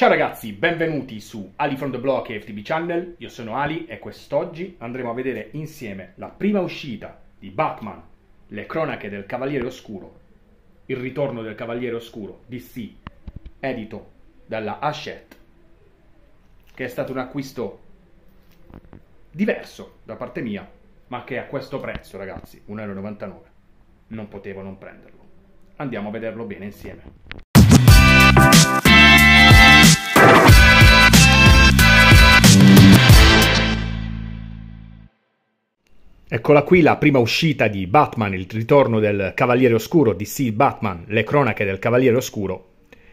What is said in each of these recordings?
Ciao ragazzi, benvenuti su Ali from the Block e FTB Channel, io sono Ali e quest'oggi andremo a vedere insieme la prima uscita di Batman, le cronache del Cavaliere Oscuro, il ritorno del Cavaliere Oscuro DC, edito dalla Hachette, che è stato un acquisto diverso da parte mia, ma che a questo prezzo ragazzi, 1,99€, non potevo non prenderlo. Andiamo a vederlo bene insieme. Eccola qui la prima uscita di Batman, il ritorno del Cavaliere Oscuro, di Steve Batman, le cronache del Cavaliere Oscuro,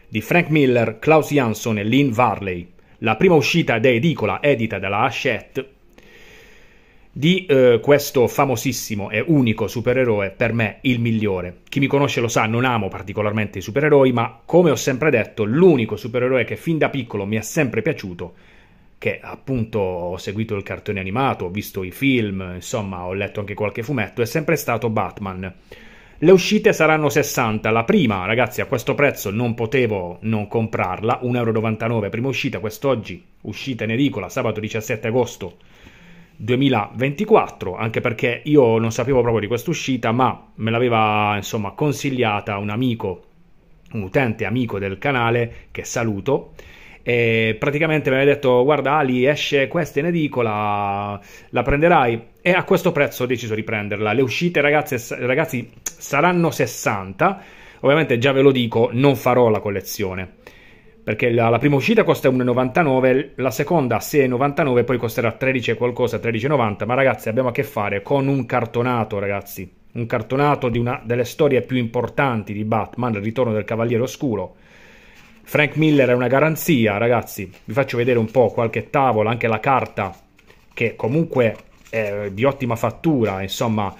di Frank Miller, Klaus Jansson e Lynn Varley. La prima uscita da edicola, edita dalla Hachette, di eh, questo famosissimo e unico supereroe, per me il migliore. Chi mi conosce lo sa, non amo particolarmente i supereroi, ma come ho sempre detto, l'unico supereroe che fin da piccolo mi è sempre piaciuto che appunto ho seguito il cartone animato, ho visto i film, insomma ho letto anche qualche fumetto, è sempre stato Batman. Le uscite saranno 60, la prima ragazzi a questo prezzo non potevo non comprarla, 1,99€ prima uscita quest'oggi, uscita in edicola sabato 17 agosto 2024, anche perché io non sapevo proprio di questa uscita, ma me l'aveva insomma consigliata un amico, un utente amico del canale che saluto e praticamente mi aveva detto guarda Ali esce questa in edicola, la prenderai e a questo prezzo ho deciso di prenderla. Le uscite ragazze, ragazzi saranno 60, ovviamente già ve lo dico non farò la collezione perché la, la, prima uscita costa 1,99, la seconda 6,99, poi costerà 13 qualcosa, 13,90, ma ragazzi abbiamo a che fare con un cartonato, ragazzi, un cartonato di una delle storie più importanti di Batman, il ritorno del Cavaliere Oscuro, Frank Miller è una garanzia, ragazzi. Vi faccio vedere un po' qualche tavola, anche la carta, che comunque è di ottima fattura, insomma...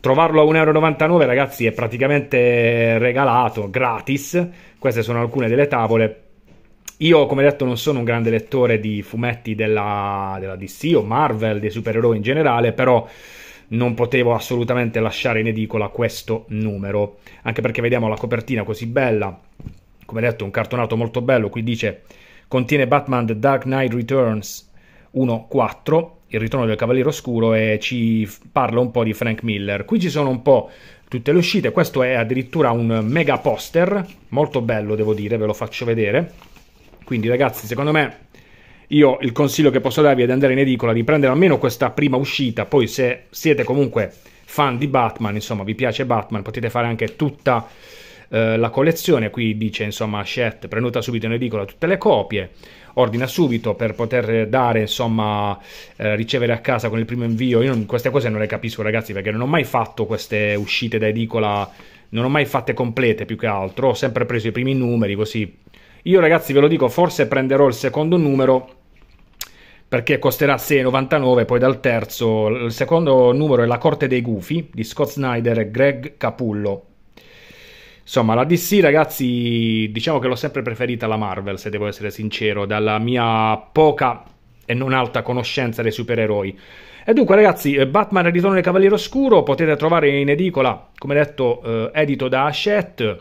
Trovarlo a 1,99€ ragazzi è praticamente regalato, gratis. Queste sono alcune delle tavole. Io, come detto, non sono un grande lettore di fumetti della, della, DC o Marvel, dei supereroi in generale, però non potevo assolutamente lasciare in edicola questo numero, anche perché vediamo la copertina così bella, come detto un cartonato molto bello, qui dice contiene Batman The Dark Knight Returns 1-4, il ritorno del Cavaliere Oscuro e ci parla un po' di Frank Miller. Qui ci sono un po' tutte le uscite, questo è addirittura un mega poster, molto bello devo dire, ve lo faccio vedere. Quindi ragazzi, secondo me io il consiglio che posso darvi è di andare in edicola, di prendere almeno questa prima uscita, poi se siete comunque fan di Batman, insomma vi piace Batman, potete fare anche tutta eh, la collezione, qui dice insomma Shet prenota subito in edicola tutte le copie, ordina subito per poter dare insomma eh, ricevere a casa con il primo invio, io non, queste cose non le capisco ragazzi perché non ho mai fatto queste uscite da edicola, non ho mai fatte complete più che altro, ho sempre preso i primi numeri così. Io ragazzi ve lo dico, forse prenderò il secondo numero perché costerà 6,99 poi dal terzo il secondo numero è La Corte dei Gufi di Scott Snyder e Greg Capullo Insomma, la DC, ragazzi, diciamo che l'ho sempre preferita la Marvel, se devo essere sincero, dalla mia poca e non alta conoscenza dei supereroi. E dunque, ragazzi, eh, Batman Ritorno del Cavaliere Oscuro potete trovare in edicola, come detto, eh, edito da Hachette.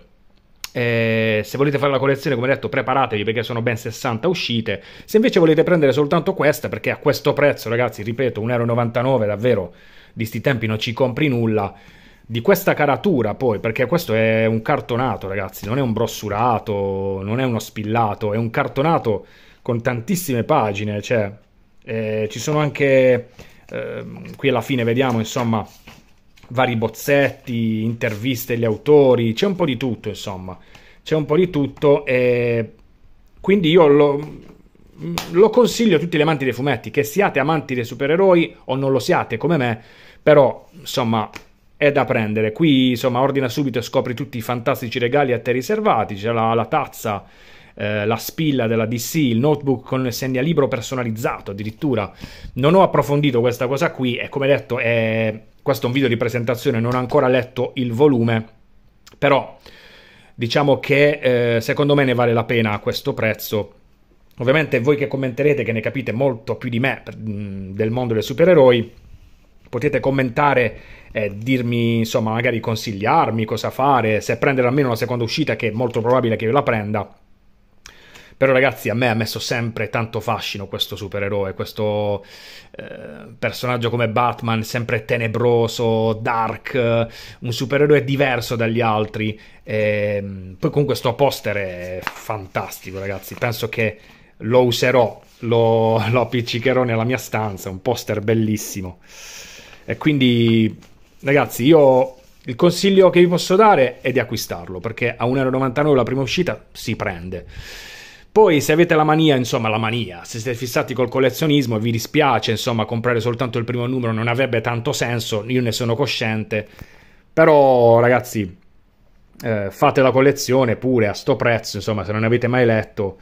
Eh, se volete fare la collezione, come detto, preparatevi perché sono ben 60 uscite. Se invece volete prendere soltanto questa, perché a questo prezzo, ragazzi, ripeto, 1,99€, davvero, di sti tempi non ci compri nulla di questa caratura poi, perché questo è un cartonato ragazzi, non è un brossurato, non è uno spillato, è un cartonato con tantissime pagine, cioè eh, ci sono anche, eh, qui alla fine vediamo insomma vari bozzetti, interviste agli autori, c'è un po' di tutto insomma, c'è un po' di tutto e quindi io lo, lo consiglio a tutti gli amanti dei fumetti, che siate amanti dei supereroi o non lo siate come me, però insomma è da prendere. Qui, insomma, ordina subito e scopri tutti i fantastici regali a te riservati. C'è la, la tazza, eh, la spilla della DC, il notebook con il segnalibro personalizzato addirittura. Non ho approfondito questa cosa qui e come detto è... questo è un video di presentazione, non ho ancora letto il volume, però diciamo che eh, secondo me ne vale la pena a questo prezzo. Ovviamente voi che commenterete, che ne capite molto più di me del mondo dei supereroi, potete commentare e eh, dirmi, insomma, magari consigliarmi cosa fare, se prendere almeno la seconda uscita, che è molto probabile che io la prenda. Però ragazzi, a me ha messo sempre tanto fascino questo supereroe, questo eh, personaggio come Batman, sempre tenebroso, dark, un supereroe diverso dagli altri. E, ehm, poi con questo poster è fantastico, ragazzi. Penso che lo userò, lo, lo appiccicherò nella mia stanza, un poster bellissimo. E quindi, ragazzi, io il consiglio che vi posso dare è di acquistarlo perché a 1,99€ la prima uscita si prende. Poi, se avete la mania, insomma, la mania, se siete fissati col collezionismo e vi dispiace, insomma, comprare soltanto il primo numero non avrebbe tanto senso, io ne sono cosciente. Però, ragazzi, eh, fate la collezione pure a sto prezzo, insomma, se non avete mai letto,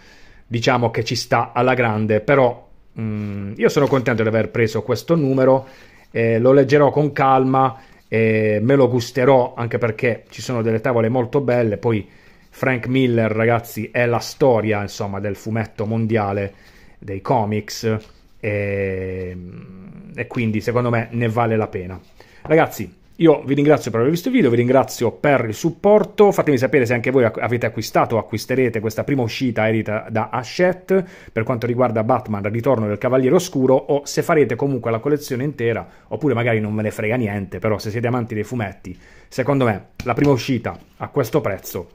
diciamo che ci sta alla grande, però mh, mm, io sono contento di aver preso questo numero eh, lo leggerò con calma, eh, me lo gusterò anche perché ci sono delle tavole molto belle, poi Frank Miller ragazzi è la storia insomma del fumetto mondiale, dei comics e, ehm, e quindi secondo me ne vale la pena. Ragazzi, io vi ringrazio per aver visto il video, vi ringrazio per il supporto, fatemi sapere se anche voi avete acquistato o acquisterete questa prima uscita edita da Hachette per quanto riguarda Batman, ritorno del Cavaliere Oscuro o se farete comunque la collezione intera oppure magari non ve ne frega niente, però se siete amanti dei fumetti, secondo me la prima uscita a questo prezzo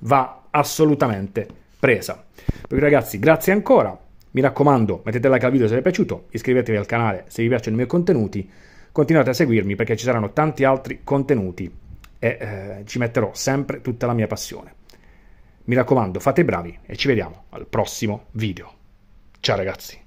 va assolutamente presa. Per ragazzi, grazie ancora. Mi raccomando, mettete like al video se vi è piaciuto, iscrivetevi al canale se vi piacciono i miei contenuti Continuate a seguirmi perché ci saranno tanti altri contenuti e eh, ci metterò sempre tutta la mia passione. Mi raccomando, fate i bravi e ci vediamo al prossimo video. Ciao ragazzi!